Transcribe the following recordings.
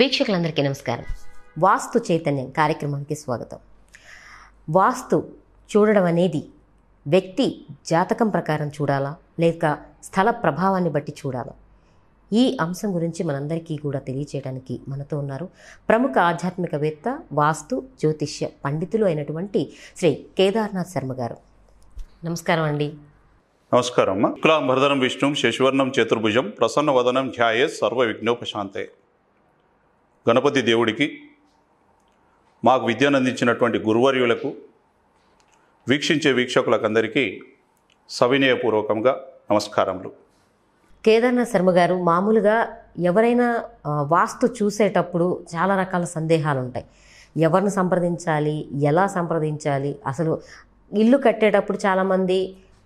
వీక్షకులందరికీ నమస్కారం వాస్తు చైతన్యం కార్యక్రమానికి స్వాగతం వాస్తు చూడడం అనేది వ్యక్తి జాతకం ప్రకారం చూడాలా లేక స్థల ప్రభావాన్ని బట్టి చూడాలా ఈ అంశం గురించి మనందరికీ కూడా తెలియచేయడానికి మనతో ఉన్నారు ప్రముఖ ఆధ్యాత్మికవేత్త వాస్తు జ్యోతిష్య పండితులు అయినటువంటి శ్రీ కేదార్నాథ్ శర్మ గారు నమస్కారం అండి నమస్కారం శుక్లాం భరదనం విష్ణు శశివర్ణం చతుర్భుజం ప్రసన్న వదనం ధ్యాయే సర్వ విఘ్నోపశాంతే గణపతి దేవుడికి మాకు విద్యను అందించినటువంటి గురువర్యులకు వీక్షించే వీక్షకులకందరికీ సవినయపూర్వకంగా నమస్కారములు కేదార్నాథ్ శర్మ గారు మామూలుగా ఎవరైనా వాస్తు చూసేటప్పుడు చాలా రకాల సందేహాలు ఉంటాయి ఎవరిని సంప్రదించాలి ఎలా సంప్రదించాలి అసలు ఇల్లు కట్టేటప్పుడు చాలామంది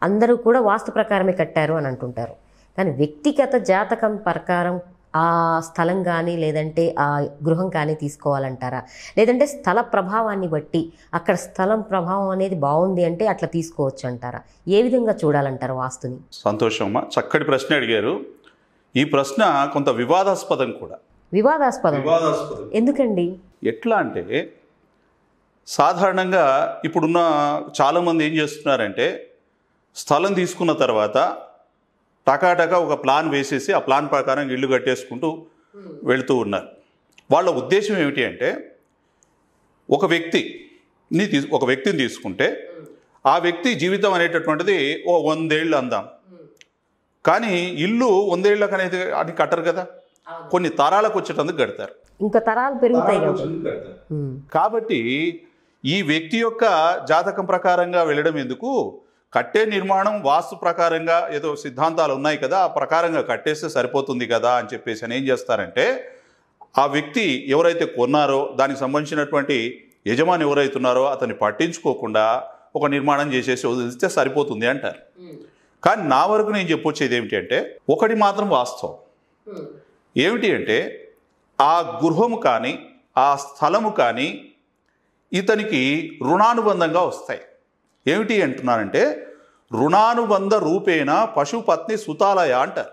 అందరూ కూడా వాస్తు ప్రకారమే కట్టారు అని అంటుంటారు కానీ వ్యక్తిగత జాతకం ప్రకారం ఆ స్థలం కానీ లేదంటే ఆ గృహం కానీ తీసుకోవాలంటారా లేదంటే స్థల ప్రభావాన్ని బట్టి అక్కడ స్థలం ప్రభావం అనేది బాగుంది అంటే అట్లా తీసుకోవచ్చు అంటారా ఏ విధంగా చూడాలంటారు వాస్తుని సంతోషమ్మా చక్కటి ప్రశ్న అడిగారు ఈ ప్రశ్న కొంత వివాదాస్పదం కూడా వివాదాస్పదం వివాదాస్పదం ఎందుకండి ఎట్లా అంటే సాధారణంగా ఇప్పుడున్న చాలామంది ఏం చేస్తున్నారంటే స్థలం తీసుకున్న తర్వాత టకాటకా ఒక ప్లాన్ వేసేసి ఆ ప్లాన్ ప్రకారం ఇల్లు కట్టేసుకుంటూ వెళుతూ ఉన్నారు వాళ్ళ ఉద్దేశం ఏమిటి అంటే ఒక వ్యక్తిని తీ ఒక వ్యక్తిని తీసుకుంటే ఆ వ్యక్తి జీవితం అనేటటువంటిది ఓ వందేళ్ళు అందాం కానీ ఇల్లు వందేళ్ళకి అనేది అది కట్టరు కదా కొన్ని తరాలకు వచ్చేటందుకు కడతారు ఇంకా తరాలు పెరుగుతాయి కాబట్టి ఈ వ్యక్తి యొక్క జాతకం ప్రకారంగా వెళ్ళడం ఎందుకు కట్టే నిర్మాణం వాస్తు ప్రకారంగా ఏదో సిద్ధాంతాలు ఉన్నాయి కదా ఆ ప్రకారంగా కట్టేస్తే సరిపోతుంది కదా అని చెప్పేసి అని ఏం చేస్తారంటే ఆ వ్యక్తి ఎవరైతే కొన్నారో దానికి సంబంధించినటువంటి యజమాని ఎవరైతే ఉన్నారో అతన్ని పట్టించుకోకుండా ఒక నిర్మాణం చేసేసి వదిలిస్తే సరిపోతుంది అంటారు కానీ నా వరకు నేను చెప్పొచ్చేది ఏమిటి అంటే ఒకటి మాత్రం వాస్తవం ఏమిటి అంటే ఆ గృహము కానీ ఆ స్థలము కానీ ఇతనికి రుణానుబంధంగా వస్తాయి ఏమిటి అంటున్నారంటే రుణానుబంధ రూపేణ పశుపత్ని సుతాలయ అంటారు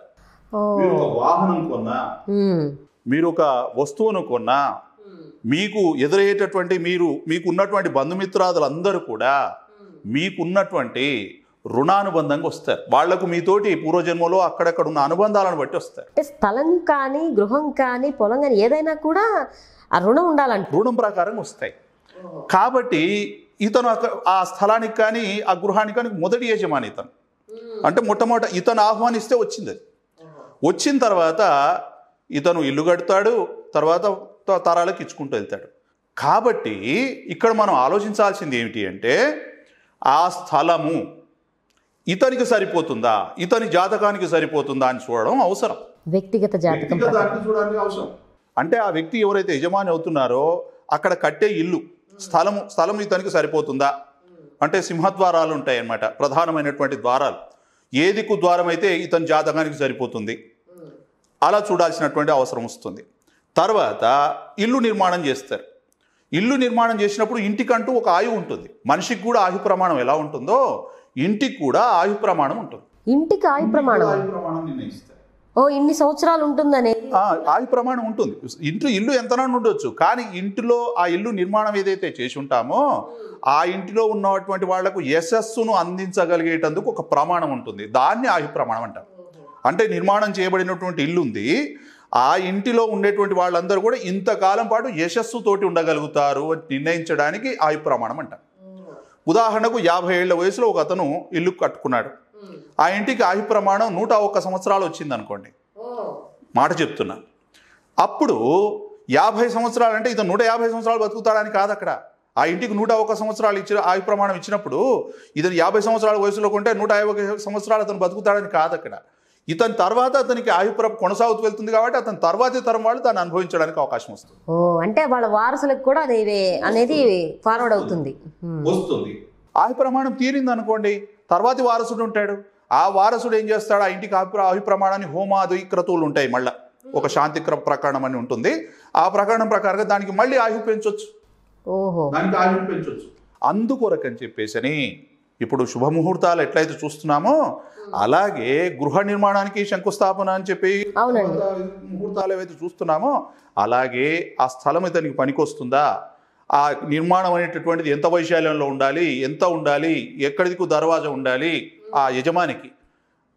మీరు ఒక వాహనం కొన్నా మీరు ఒక వస్తువును కొన్నా మీకు ఎదురయ్యేటటువంటి మీరు మీకు ఉన్నటువంటి బంధుమిత్రాదులందరూ కూడా మీకున్నటువంటి రుణానుబంధంగా వస్తారు వాళ్లకు మీతోటి పూర్వజన్మలో అక్కడక్కడ ఉన్న అనుబంధాలను బట్టి వస్తారు అంటే స్థలం కానీ గృహం కానీ పొలం కానీ ఏదైనా కూడా ఆ రుణం ఉండాలంటే రుణం ప్రకారం వస్తాయి కాబట్టి ఇతను ఆ స్థలానికి కానీ ఆ గృహానికి కానీ మొదటి యజమాని ఇతను అంటే మొట్టమొదట ఇతను ఆహ్వానిస్తే వచ్చింది అది వచ్చిన తర్వాత ఇతను ఇల్లు కడతాడు తర్వాత తరాలకు ఇచ్చుకుంటూ వెళ్తాడు కాబట్టి ఇక్కడ మనం ఆలోచించాల్సింది ఏమిటి అంటే ఆ స్థలము ఇతనికి సరిపోతుందా ఇతని జాతకానికి సరిపోతుందా అని చూడడం అవసరం వ్యక్తిగత జాతకం చూడడానికి అవసరం అంటే ఆ వ్యక్తి ఎవరైతే యజమాని అవుతున్నారో అక్కడ కట్టే ఇల్లు స్థలము స్థలం ఇతనికి సరిపోతుందా అంటే సింహద్వారాలు ఉంటాయన్నమాట ప్రధానమైనటువంటి ద్వారాలు ఏదికు ద్వారం అయితే ఇతని జాతకానికి సరిపోతుంది అలా చూడాల్సినటువంటి అవసరం వస్తుంది తర్వాత ఇల్లు నిర్మాణం చేస్తారు ఇల్లు నిర్మాణం చేసినప్పుడు ఇంటికంటూ ఒక ఆయువు ఉంటుంది మనిషికి కూడా ఆయు ప్రమాణం ఎలా ఉంటుందో ఇంటికి కూడా ఆయు ప్రమాణం ఉంటుంది ఇంటికి ఆయు ప్రమాణం ఓ ఇన్ని సంవత్సరాలు ఆయు ప్రమాణం ఉంటుంది ఇంట్లో ఇల్లు ఎంతనో ఉండొచ్చు కానీ ఇంటిలో ఆ ఇల్లు నిర్మాణం ఏదైతే చేసి ఉంటామో ఆ ఇంటిలో ఉన్నటువంటి వాళ్లకు యశస్సును అందించగలిగేటందుకు ఒక ప్రమాణం ఉంటుంది దాన్ని ఆయు ప్రమాణం అంటారు అంటే నిర్మాణం చేయబడినటువంటి ఇల్లు ఉంది ఆ ఇంటిలో ఉండేటువంటి వాళ్ళందరూ కూడా ఇంతకాలం పాటు యశస్సుతోటి ఉండగలుగుతారు అని నిర్ణయించడానికి ఆయు ప్రమాణం అంట ఉదాహరణకు యాభై ఏళ్ల వయసులో ఒక అతను ఇల్లు కట్టుకున్నాడు ఆ ఇంటికి ఆయు ప్రమాణం నూట ఒక్క సంవత్సరాలు వచ్చింది అనుకోండి మాట చెప్తున్నా అప్పుడు యాభై సంవత్సరాలు అంటే ఇతను నూట యాభై సంవత్సరాలు బతుకుతాడని కాదు అక్కడ ఆ ఇంటికి నూట ఒక సంవత్సరాలు ఇచ్చిన ఆయు ప్రమాణం ఇచ్చినప్పుడు ఇతను యాభై సంవత్సరాల వయసులో కొంటే నూట యాభై సంవత్సరాలు అతను బతుకుతాడని కాదు అక్కడ ఇతని తర్వాత అతనికి ఆయుపుర కొనసాగుతూ వెళ్తుంది కాబట్టి అతని తర్వాతి తరం వాళ్ళు దాన్ని అనుభవించడానికి అవకాశం వస్తుంది ఓ అంటే వాళ్ళ వారసులకు కూడా అనేది ఫార్వర్డ్ అవుతుంది వస్తుంది ఆయు ప్రమాణం తీరింది అనుకోండి తర్వాతి వారసుడు ఉంటాడు ఆ వారసుడు ఏం చేస్తాడు ఆ ఇంటికి ఆహి ప్రమాణాన్ని హోమాది క్రతువులు ఉంటాయి మళ్ళీ ఒక శాంతి ప్రకరణం అని ఉంటుంది ఆ ప్రకరణం ప్రకారంగా దానికి మళ్ళీ ఆయు పెంచవచ్చు దానికి ఆయువు పెంచవచ్చు అందుకొరకని చెప్పేసని ఇప్పుడు శుభముహూర్తాలు ఎట్లయితే చూస్తున్నామో అలాగే గృహ నిర్మాణానికి శంకుస్థాపన అని చెప్పి ముహూర్తాలు ఏవైతే చూస్తున్నామో అలాగే ఆ స్థలం ఇతనికి పనికొస్తుందా ఆ నిర్మాణం అనేటటువంటిది ఎంత వైశాల్యంలో ఉండాలి ఎంత ఉండాలి ఎక్కడికి దర్వాజా ఉండాలి ఆ యజమానికి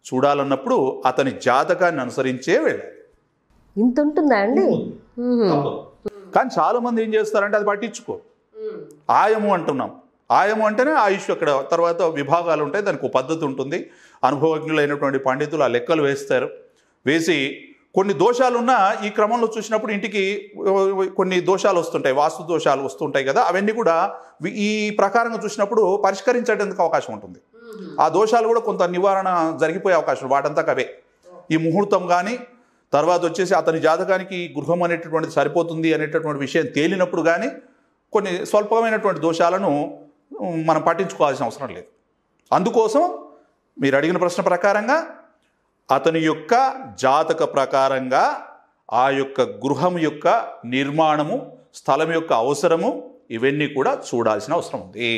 చూడాలన్నప్పుడు అతని జాతకాన్ని అనుసరించే వెళ్ళాలి ఇంత ఉంటుందా అండి కానీ చాలా మంది ఏం చేస్తారంటే అది పట్టించుకో ఆయము అంటున్నాం ఆయము అంటేనే ఆయుష్ అక్కడ తర్వాత విభాగాలు ఉంటాయి దానికి పద్ధతి ఉంటుంది అనుభవజ్ఞులైనటువంటి పండితులు ఆ లెక్కలు వేస్తారు వేసి కొన్ని దోషాలున్నా ఈ క్రమంలో చూసినప్పుడు ఇంటికి కొన్ని దోషాలు వస్తుంటాయి వాస్తు దోషాలు వస్తుంటాయి కదా అవన్నీ కూడా ఈ ప్రకారంగా చూసినప్పుడు పరిష్కరించడానికి అవకాశం ఉంటుంది ఆ దోషాలు కూడా కొంత నివారణ జరిగిపోయే అవకాశం వాటంతా కవే ఈ ముహూర్తం కానీ తర్వాత వచ్చేసి అతని జాతకానికి గృహం అనేటటువంటి సరిపోతుంది అనేటటువంటి విషయం తేలినప్పుడు కానీ కొన్ని స్వల్పమైనటువంటి దోషాలను మనం పట్టించుకోవాల్సిన అవసరం లేదు అందుకోసం మీరు అడిగిన ప్రశ్న ప్రకారంగా అతని యొక్క జాతక ప్రకారంగా ఆ యొక్క గృహం యొక్క నిర్మాణము స్థలం యొక్క అవసరము ఇవన్నీ కూడా చూడాల్సిన అవసరం ఉంది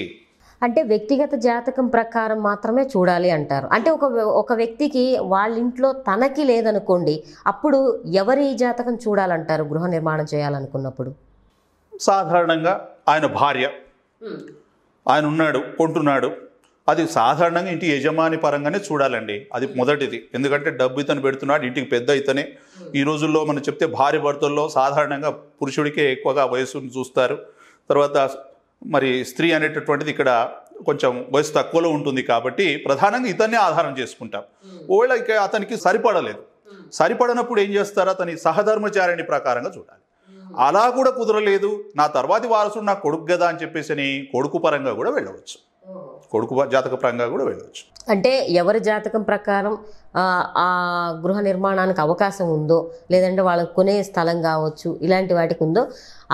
అంటే వ్యక్తిగత జాతకం ప్రకారం మాత్రమే చూడాలి అంటారు అంటే ఒక ఒక వ్యక్తికి వాళ్ళ ఇంట్లో తనకి లేదనుకోండి అప్పుడు ఎవరి జాతకం చూడాలంటారు గృహ నిర్మాణం చేయాలనుకున్నప్పుడు సాధారణంగా ఆయన భార్య ఆయన ఉన్నాడు కొంటున్నాడు అది సాధారణంగా ఇంటి యజమాని పరంగానే చూడాలండి అది మొదటిది ఎందుకంటే డబ్బు ఇతను పెడుతున్నాడు ఇంటికి పెద్ద ఇతనే ఈ రోజుల్లో మనం చెప్తే భార్య భర్తల్లో సాధారణంగా పురుషుడికే ఎక్కువగా వయసును చూస్తారు తర్వాత మరి స్త్రీ అనేటటువంటిది ఇక్కడ కొంచెం వయసు తక్కువలో ఉంటుంది కాబట్టి ప్రధానంగా ఇతన్నే ఆధారం చేసుకుంటాం hmm. ఒకవేళ ఇక అతనికి సరిపడలేదు hmm. సరిపడనప్పుడు ఏం చేస్తారు అతని సహధర్మచారిణి ప్రకారంగా చూడాలి hmm. అలా కూడా కుదరలేదు నా తర్వాతి వారసుడు నా కొడుకు కదా అని చెప్పేసి కొడుకు పరంగా కూడా వెళ్ళవచ్చు కొడుకు జాతక పరంగా కూడా వెళ్ళవచ్చు అంటే ఎవరి జాతకం ప్రకారం ఆ గృహ నిర్మాణానికి అవకాశం ఉందో లేదంటే వాళ్ళకు కొనే స్థలం కావచ్చు ఇలాంటి వాటికి ఉందో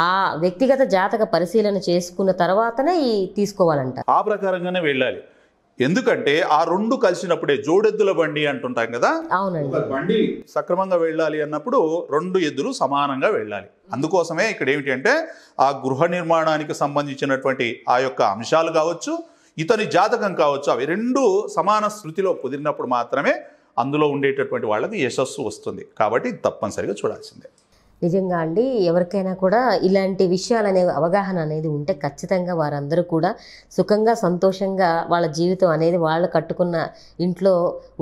ఆ వ్యక్తిగత జాతక పరిశీలన చేసుకున్న తర్వాతనే ఈ తీసుకోవాలంట ఆ ప్రకారంగానే వెళ్ళాలి ఎందుకంటే ఆ రెండు కలిసినప్పుడే జోడెద్దుల బండి అంటుంటాం కదా బండి సక్రమంగా వెళ్ళాలి అన్నప్పుడు రెండు ఎద్దులు సమానంగా వెళ్ళాలి అందుకోసమే ఇక్కడ ఏమిటి అంటే ఆ గృహ నిర్మాణానికి సంబంధించినటువంటి ఆ యొక్క అంశాలు కావచ్చు ఇతని జాతకం కావచ్చు అవి రెండు సమాన శృతిలో కుదిరినప్పుడు మాత్రమే అందులో ఉండేటటువంటి వాళ్ళకి యశస్సు వస్తుంది కాబట్టి తప్పనిసరిగా చూడాల్సిందే నిజంగా అండి ఎవరికైనా కూడా ఇలాంటి విషయాలు అనే అవగాహన అనేది ఉంటే ఖచ్చితంగా వారందరూ కూడా సుఖంగా సంతోషంగా వాళ్ళ జీవితం అనేది వాళ్ళు కట్టుకున్న ఇంట్లో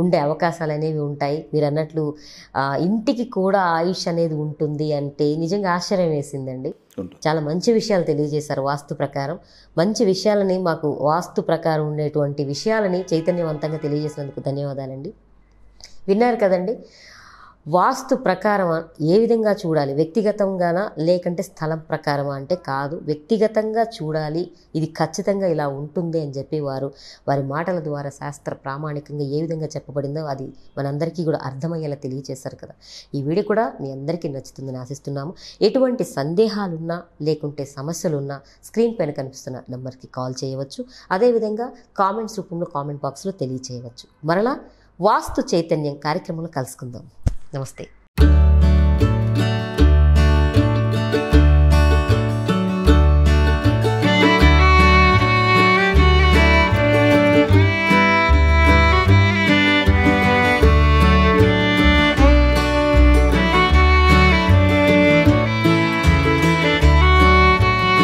ఉండే అవకాశాలు అనేవి ఉంటాయి మీరు అన్నట్లు ఇంటికి కూడా ఆయుష్ అనేది ఉంటుంది అంటే నిజంగా ఆశ్చర్యం వేసిందండి చాలా మంచి విషయాలు తెలియజేశారు వాస్తు ప్రకారం మంచి విషయాలని మాకు వాస్తు ప్రకారం ఉండేటువంటి విషయాలని చైతన్యవంతంగా తెలియజేసినందుకు ధన్యవాదాలండి విన్నారు కదండి వాస్తు ప్రకారమా ఏ విధంగా చూడాలి వ్యక్తిగతంగానా లేకంటే స్థలం ప్రకారమా అంటే కాదు వ్యక్తిగతంగా చూడాలి ఇది ఖచ్చితంగా ఇలా ఉంటుంది అని చెప్పి వారు వారి మాటల ద్వారా శాస్త్ర ప్రామాణికంగా ఏ విధంగా చెప్పబడిందో అది మనందరికీ కూడా అర్థమయ్యేలా తెలియచేశారు కదా ఈ వీడియో కూడా మీ అందరికీ నచ్చుతుందని ఆశిస్తున్నాము ఎటువంటి సందేహాలున్నా లేకుంటే సమస్యలున్నా స్క్రీన్ పైన కనిపిస్తున్న నెంబర్కి కాల్ చేయవచ్చు అదేవిధంగా కామెంట్స్ రూపంలో కామెంట్ బాక్స్లో తెలియచేయవచ్చు మరలా వాస్తు చైతన్యం కార్యక్రమంలో కలుసుకుందాం నమస్తే